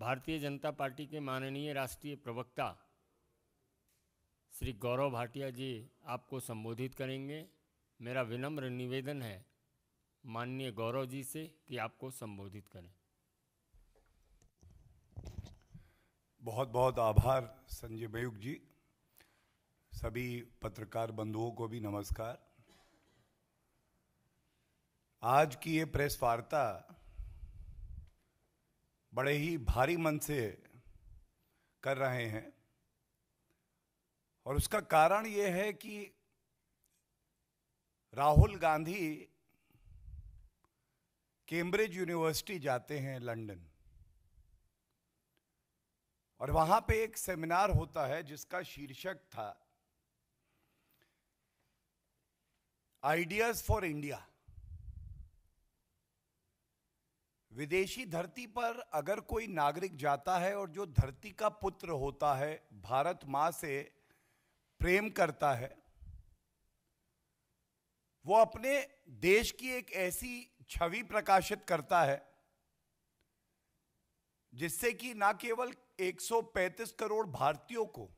भारतीय जनता पार्टी के माननीय राष्ट्रीय प्रवक्ता श्री गौरव भाटिया जी आपको संबोधित करेंगे मेरा विनम्र निवेदन है माननीय गौरव जी से कि आपको संबोधित करें बहुत बहुत आभार संजय मयूक जी सभी पत्रकार बंधुओं को भी नमस्कार आज की ये प्रेस वार्ता बड़े ही भारी मन से कर रहे हैं और उसका कारण ये है कि राहुल गांधी कैम्ब्रिज यूनिवर्सिटी जाते हैं लंदन और वहां पे एक सेमिनार होता है जिसका शीर्षक था आइडियाज फॉर इंडिया विदेशी धरती पर अगर कोई नागरिक जाता है और जो धरती का पुत्र होता है भारत माँ से प्रेम करता है वो अपने देश की एक ऐसी छवि प्रकाशित करता है जिससे कि ना केवल 135 करोड़ भारतीयों को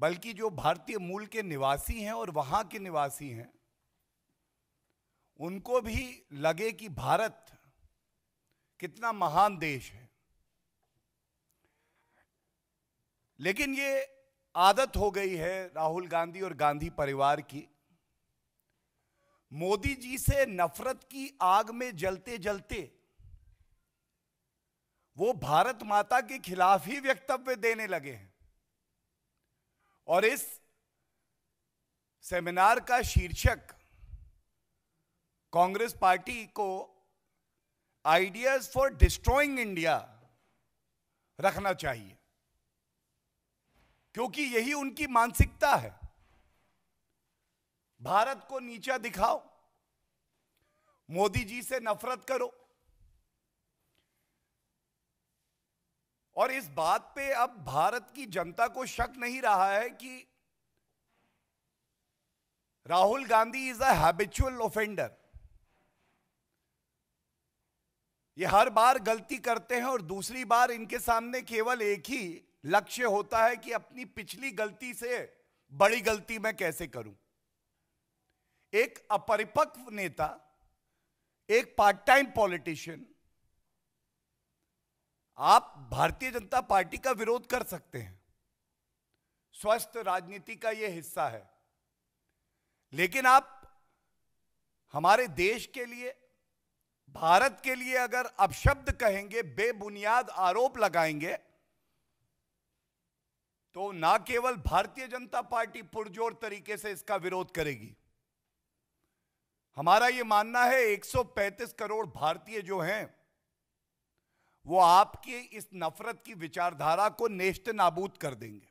बल्कि जो भारतीय मूल के निवासी हैं और वहां के निवासी हैं उनको भी लगे कि भारत कितना महान देश है लेकिन ये आदत हो गई है राहुल गांधी और गांधी परिवार की मोदी जी से नफरत की आग में जलते जलते वो भारत माता के खिलाफ ही वक्तव्य देने लगे हैं और इस सेमिनार का शीर्षक कांग्रेस पार्टी को आइडियाज फॉर डिस्ट्रॉइंग इंडिया रखना चाहिए क्योंकि यही उनकी मानसिकता है भारत को नीचा दिखाओ मोदी जी से नफरत करो और इस बात पे अब भारत की जनता को शक नहीं रहा है कि Rahul Gandhi is a habitual offender ये हर बार गलती करते हैं और दूसरी बार इनके सामने केवल एक ही लक्ष्य होता है कि अपनी पिछली गलती से बड़ी गलती मैं कैसे करूं एक अपरिपक्व नेता एक पार्ट टाइम पॉलिटिशियन आप भारतीय जनता पार्टी का विरोध कर सकते हैं स्वस्थ राजनीति का यह हिस्सा है लेकिन आप हमारे देश के लिए भारत के लिए अगर अपशब्द कहेंगे बेबुनियाद आरोप लगाएंगे तो ना केवल भारतीय जनता पार्टी पुरजोर तरीके से इसका विरोध करेगी हमारा यह मानना है 135 करोड़ भारतीय जो हैं वो आपकी इस नफरत की विचारधारा को नेष्ट नाबूद कर देंगे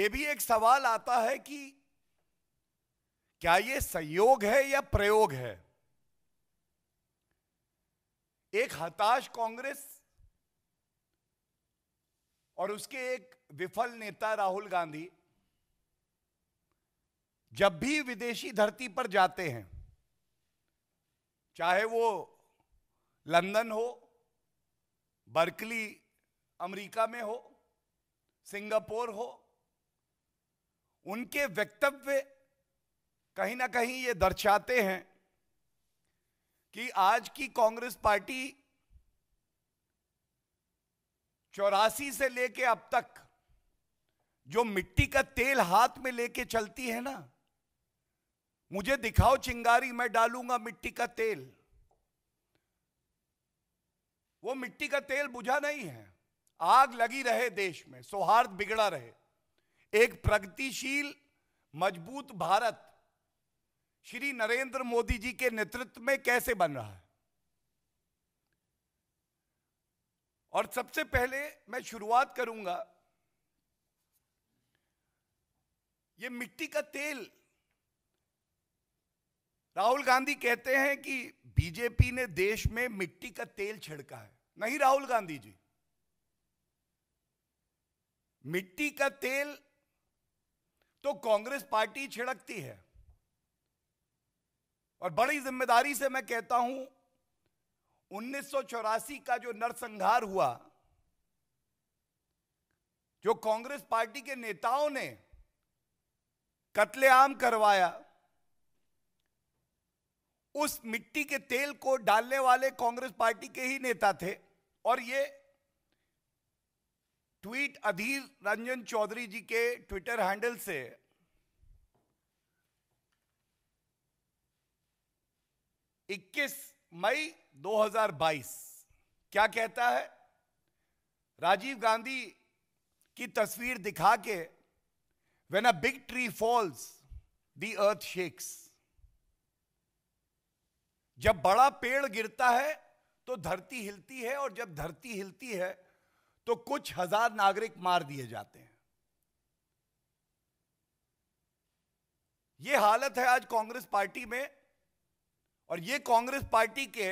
यह भी एक सवाल आता है कि क्या ये संयोग है या प्रयोग है एक हताश कांग्रेस और उसके एक विफल नेता राहुल गांधी जब भी विदेशी धरती पर जाते हैं चाहे वो लंदन हो बर्कली अमेरिका में हो सिंगापुर हो उनके वक्तव्य कहीं ना कहीं ये दर्शाते हैं कि आज की कांग्रेस पार्टी चौरासी से लेके अब तक जो मिट्टी का तेल हाथ में लेके चलती है ना मुझे दिखाओ चिंगारी मैं डालूंगा मिट्टी का तेल वो मिट्टी का तेल बुझा नहीं है आग लगी रहे देश में सौहार्द बिगड़ा रहे एक प्रगतिशील मजबूत भारत श्री नरेंद्र मोदी जी के नेतृत्व में कैसे बन रहा है और सबसे पहले मैं शुरुआत करूंगा ये मिट्टी का तेल राहुल गांधी कहते हैं कि बीजेपी ने देश में मिट्टी का तेल छिड़का है नहीं राहुल गांधी जी मिट्टी का तेल तो कांग्रेस पार्टी छिड़कती है और बड़ी जिम्मेदारी से मैं कहता हूं उन्नीस का जो नरसंहार हुआ जो कांग्रेस पार्टी के नेताओं ने कत्लेआम करवाया उस मिट्टी के तेल को डालने वाले कांग्रेस पार्टी के ही नेता थे और ये ट्वीट अधीर रंजन चौधरी जी के ट्विटर हैंडल से 21 मई 2022 क्या कहता है राजीव गांधी की तस्वीर दिखा के when a big tree falls the earth shakes जब बड़ा पेड़ गिरता है तो धरती हिलती है और जब धरती हिलती है तो कुछ हजार नागरिक मार दिए जाते हैं यह हालत है आज कांग्रेस पार्टी में और ये कांग्रेस पार्टी के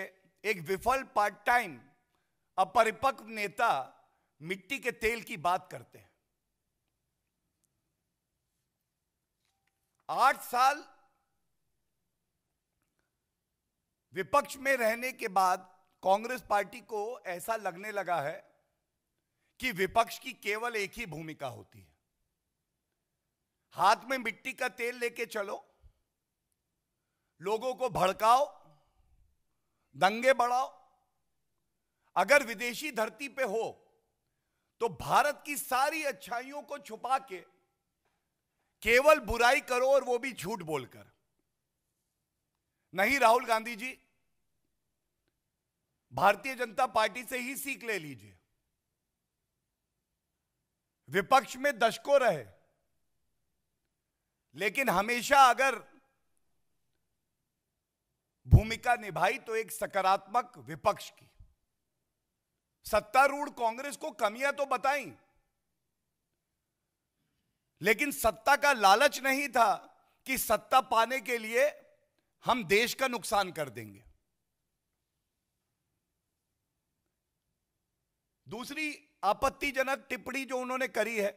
एक विफल पार्ट टाइम अपरिपक्व नेता मिट्टी के तेल की बात करते हैं आठ साल विपक्ष में रहने के बाद कांग्रेस पार्टी को ऐसा लगने लगा है कि विपक्ष की केवल एक ही भूमिका होती है हाथ में मिट्टी का तेल लेके चलो लोगों को भड़काओ दंगे बढ़ाओ अगर विदेशी धरती पे हो तो भारत की सारी अच्छाइयों को छुपा के केवल बुराई करो और वो भी झूठ बोलकर नहीं राहुल गांधी जी भारतीय जनता पार्टी से ही सीख ले लीजिए विपक्ष में दशकों रहे लेकिन हमेशा अगर भूमिका निभाई तो एक सकारात्मक विपक्ष की सत्तारूढ़ कांग्रेस को कमियां तो बताई लेकिन सत्ता का लालच नहीं था कि सत्ता पाने के लिए हम देश का नुकसान कर देंगे दूसरी आपत्तिजनक टिप्पणी जो उन्होंने करी है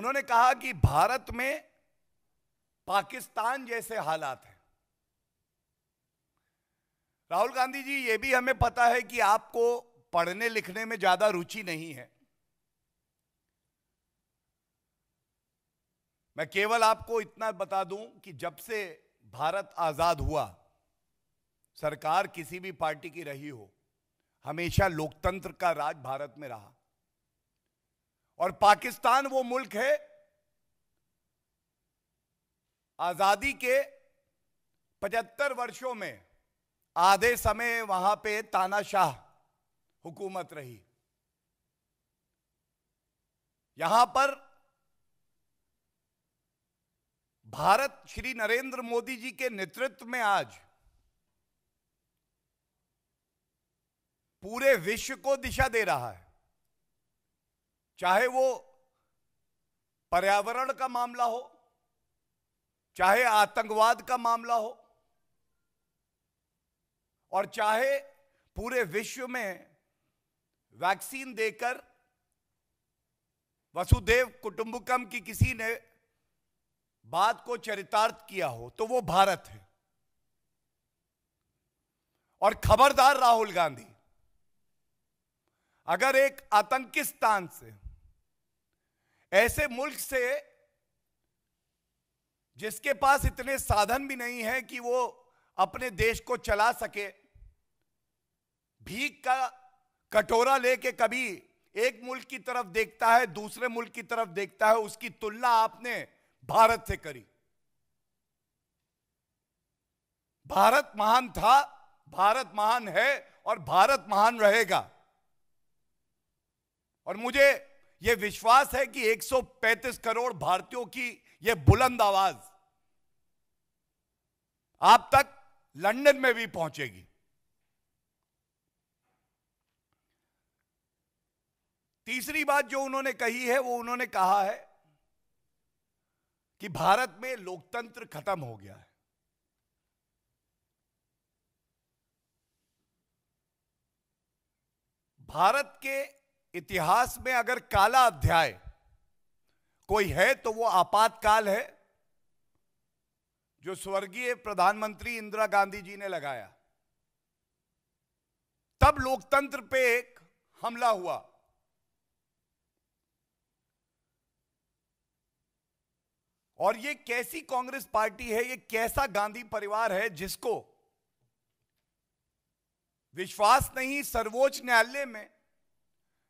उन्होंने कहा कि भारत में पाकिस्तान जैसे हालात हैं राहुल गांधी जी ये भी हमें पता है कि आपको पढ़ने लिखने में ज्यादा रुचि नहीं है मैं केवल आपको इतना बता दूं कि जब से भारत आजाद हुआ सरकार किसी भी पार्टी की रही हो हमेशा लोकतंत्र का राज भारत में रहा और पाकिस्तान वो मुल्क है आज़ादी के 75 वर्षों में आधे समय वहां पे तानाशाह हुकूमत रही यहां पर भारत श्री नरेंद्र मोदी जी के नेतृत्व में आज पूरे विश्व को दिशा दे रहा है चाहे वो पर्यावरण का मामला हो चाहे आतंकवाद का मामला हो और चाहे पूरे विश्व में वैक्सीन देकर वसुदेव कुटुंबकम की किसी ने बात को चरितार्थ किया हो तो वो भारत है और खबरदार राहुल गांधी अगर एक आतंकिस्तान से ऐसे मुल्क से जिसके पास इतने साधन भी नहीं है कि वो अपने देश को चला सके भीख का कटोरा लेके कभी एक मुल्क की तरफ देखता है दूसरे मुल्क की तरफ देखता है उसकी तुलना आपने भारत से करी भारत महान था भारत महान है और भारत महान रहेगा और मुझे यह विश्वास है कि 135 करोड़ भारतीयों की यह बुलंद आवाज आप तक लंदन में भी पहुंचेगी तीसरी बात जो उन्होंने कही है वो उन्होंने कहा है कि भारत में लोकतंत्र खत्म हो गया है भारत के इतिहास में अगर काला अध्याय कोई है तो वो आपातकाल है जो स्वर्गीय प्रधानमंत्री इंदिरा गांधी जी ने लगाया तब लोकतंत्र पे एक हमला हुआ और ये कैसी कांग्रेस पार्टी है ये कैसा गांधी परिवार है जिसको विश्वास नहीं सर्वोच्च न्यायालय में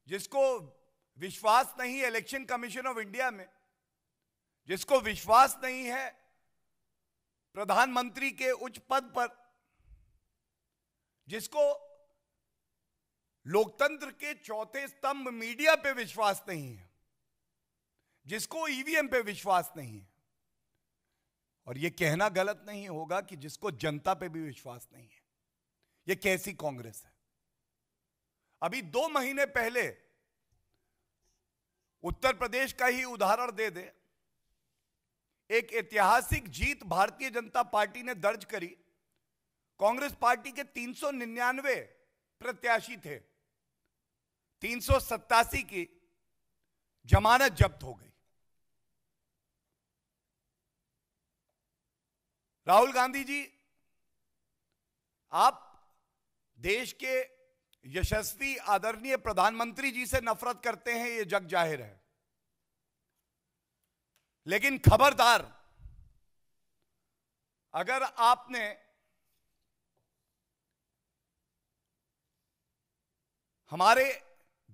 जिसको विश्वास नहीं है इलेक्शन कमीशन ऑफ इंडिया में जिसको विश्वास नहीं है प्रधानमंत्री के उच्च पद पर जिसको लोकतंत्र के चौथे स्तंभ मीडिया पे विश्वास नहीं है जिसको ईवीएम पे विश्वास नहीं है और यह कहना गलत नहीं होगा कि जिसको जनता पे भी विश्वास नहीं है यह कैसी कांग्रेस है अभी दो महीने पहले उत्तर प्रदेश का ही उदाहरण दे दे एक ऐतिहासिक जीत भारतीय जनता पार्टी ने दर्ज करी कांग्रेस पार्टी के 399 प्रत्याशी थे तीन की जमानत जब्त हो गई राहुल गांधी जी आप देश के यशस्वी आदरणीय प्रधानमंत्री जी से नफरत करते हैं ये जग जाहिर है लेकिन खबरदार अगर आपने हमारे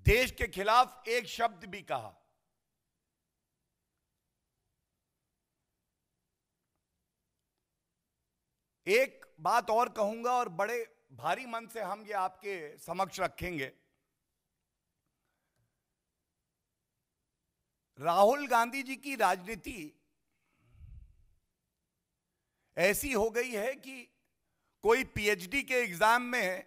देश के खिलाफ एक शब्द भी कहा एक बात और कहूंगा और बड़े भारी मन से हम ये आपके समक्ष रखेंगे राहुल गांधी जी की राजनीति ऐसी हो गई है कि कोई पीएचडी के एग्जाम में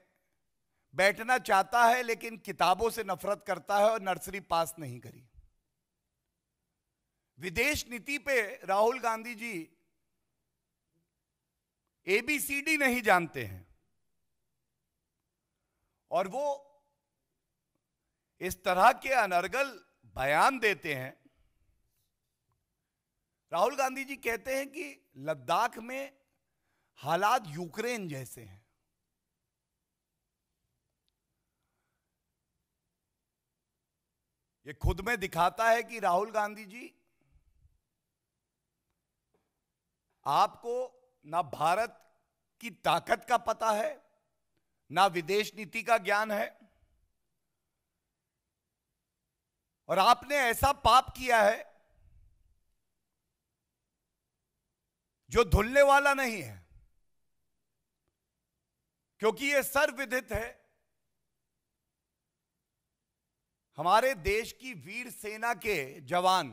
बैठना चाहता है लेकिन किताबों से नफरत करता है और नर्सरी पास नहीं करी विदेश नीति पे राहुल गांधी जी एबीसीडी नहीं जानते हैं और वो इस तरह के अनर्गल बयान देते हैं राहुल गांधी जी कहते हैं कि लद्दाख में हालात यूक्रेन जैसे हैं ये खुद में दिखाता है कि राहुल गांधी जी आपको ना भारत की ताकत का पता है ना विदेश नीति का ज्ञान है और आपने ऐसा पाप किया है जो धुलने वाला नहीं है क्योंकि यह सर्वविदित है हमारे देश की वीर सेना के जवान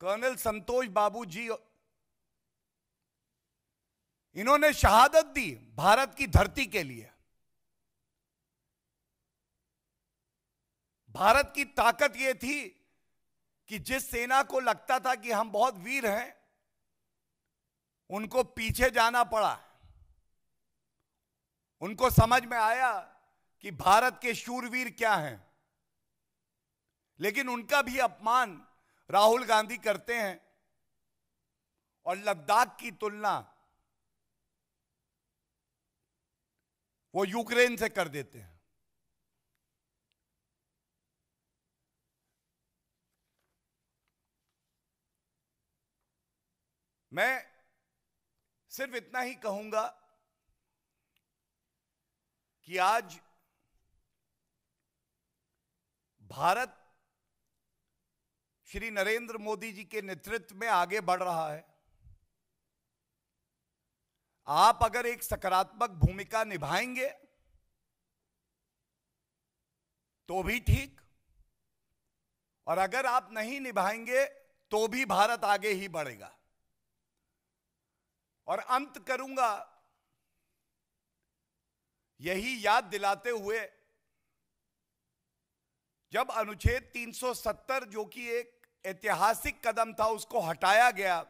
कर्नल संतोष बाबू जी इन्होंने शहादत दी भारत की धरती के लिए भारत की ताकत यह थी कि जिस सेना को लगता था कि हम बहुत वीर हैं उनको पीछे जाना पड़ा उनको समझ में आया कि भारत के शूरवीर क्या हैं लेकिन उनका भी अपमान राहुल गांधी करते हैं और लद्दाख की तुलना वो यूक्रेन से कर देते हैं मैं सिर्फ इतना ही कहूंगा कि आज भारत श्री नरेंद्र मोदी जी के नेतृत्व में आगे बढ़ रहा है आप अगर एक सकारात्मक भूमिका निभाएंगे तो भी ठीक और अगर आप नहीं निभाएंगे तो भी भारत आगे ही बढ़ेगा और अंत करूंगा यही याद दिलाते हुए जब अनुच्छेद 370 जो कि एक ऐतिहासिक कदम था उसको हटाया गया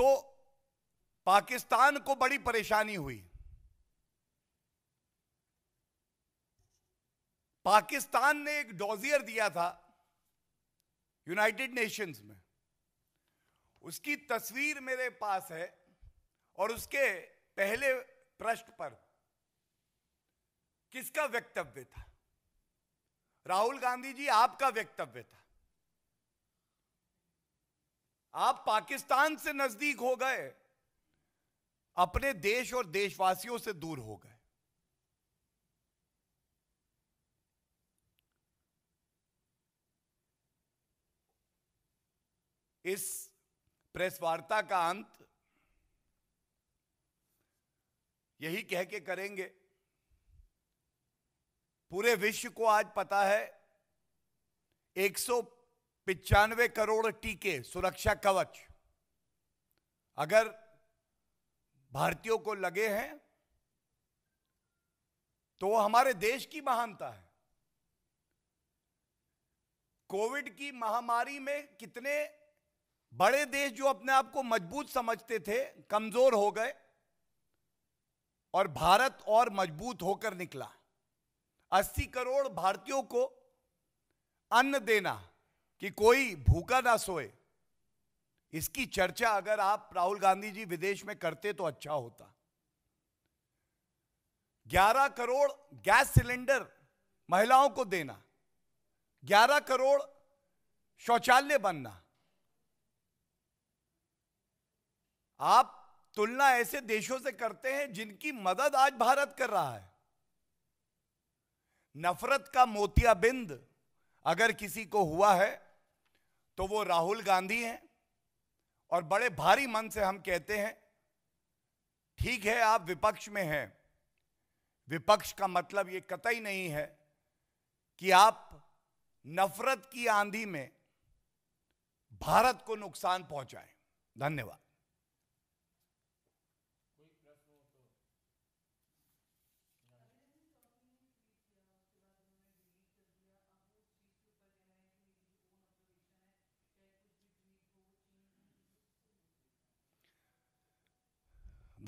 तो पाकिस्तान को बड़ी परेशानी हुई पाकिस्तान ने एक डॉजियर दिया था यूनाइटेड नेशंस में उसकी तस्वीर मेरे पास है और उसके पहले पृष्ठ पर किसका वक्तव्य था राहुल गांधी जी आपका वक्तव्य था आप पाकिस्तान से नजदीक हो गए अपने देश और देशवासियों से दूर हो गए इस प्रेस वार्ता का अंत यही कह के करेंगे पूरे विश्व को आज पता है पिचानवे करोड़ टीके सुरक्षा कवच अगर भारतीयों को लगे हैं तो हमारे देश की महानता है कोविड की महामारी में कितने बड़े देश जो अपने आप को मजबूत समझते थे कमजोर हो गए और भारत और मजबूत होकर निकला 80 करोड़ भारतीयों को अन्न देना कि कोई भूखा ना सोए इसकी चर्चा अगर आप राहुल गांधी जी विदेश में करते तो अच्छा होता 11 करोड़ गैस सिलेंडर महिलाओं को देना 11 करोड़ शौचालय बनना आप तुलना ऐसे देशों से करते हैं जिनकी मदद आज भारत कर रहा है नफरत का मोतियाबिंद अगर किसी को हुआ है तो वो राहुल गांधी हैं और बड़े भारी मन से हम कहते हैं ठीक है आप विपक्ष में हैं विपक्ष का मतलब ये कतई नहीं है कि आप नफरत की आंधी में भारत को नुकसान पहुंचाएं धन्यवाद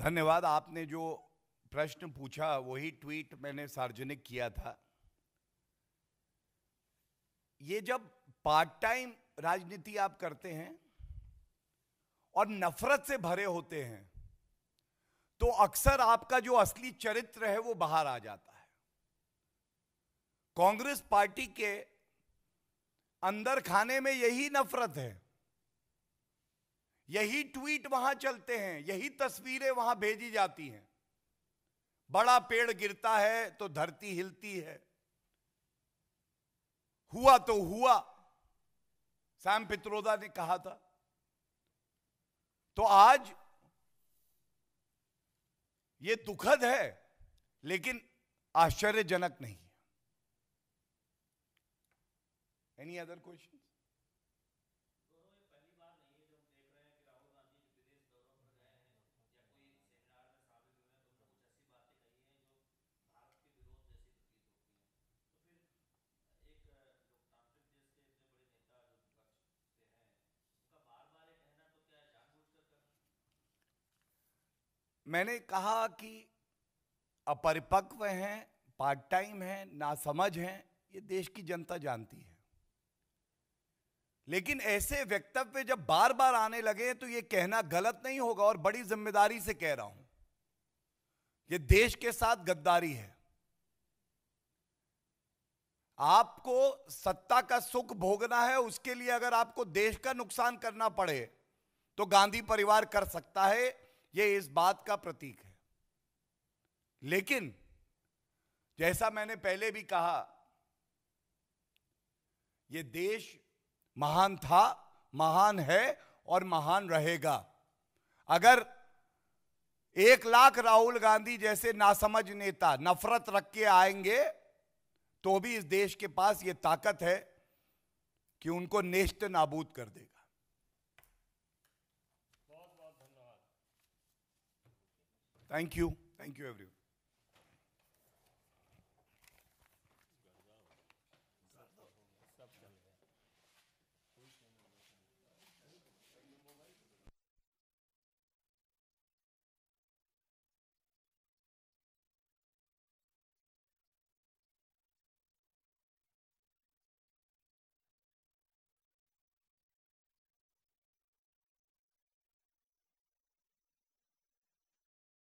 धन्यवाद आपने जो प्रश्न पूछा वही ट्वीट मैंने सार्वजनिक किया था ये जब पार्ट टाइम राजनीति आप करते हैं और नफरत से भरे होते हैं तो अक्सर आपका जो असली चरित्र है वो बाहर आ जाता है कांग्रेस पार्टी के अंदर खाने में यही नफरत है यही ट्वीट वहां चलते हैं यही तस्वीरें वहां भेजी जाती हैं बड़ा पेड़ गिरता है तो धरती हिलती है हुआ तो हुआ सैम पित्रोदा ने कहा था तो आज ये दुखद है लेकिन आश्चर्यजनक नहीं है एनी अदर क्वेश्चन मैंने कहा कि अपरिपक्व हैं पार्ट टाइम हैं नासमझ हैं ये देश की जनता जानती है लेकिन ऐसे वक्तव्य जब बार बार आने लगे तो ये कहना गलत नहीं होगा और बड़ी जिम्मेदारी से कह रहा हूं ये देश के साथ गद्दारी है आपको सत्ता का सुख भोगना है उसके लिए अगर आपको देश का नुकसान करना पड़े तो गांधी परिवार कर सकता है ये इस बात का प्रतीक है लेकिन जैसा मैंने पहले भी कहा ये देश महान था महान है और महान रहेगा अगर एक लाख राहुल गांधी जैसे नासमझ नेता नफरत रख के आएंगे तो भी इस देश के पास ये ताकत है कि उनको नेष्ट नाबूद कर देगा Thank you. Thank you, everyone.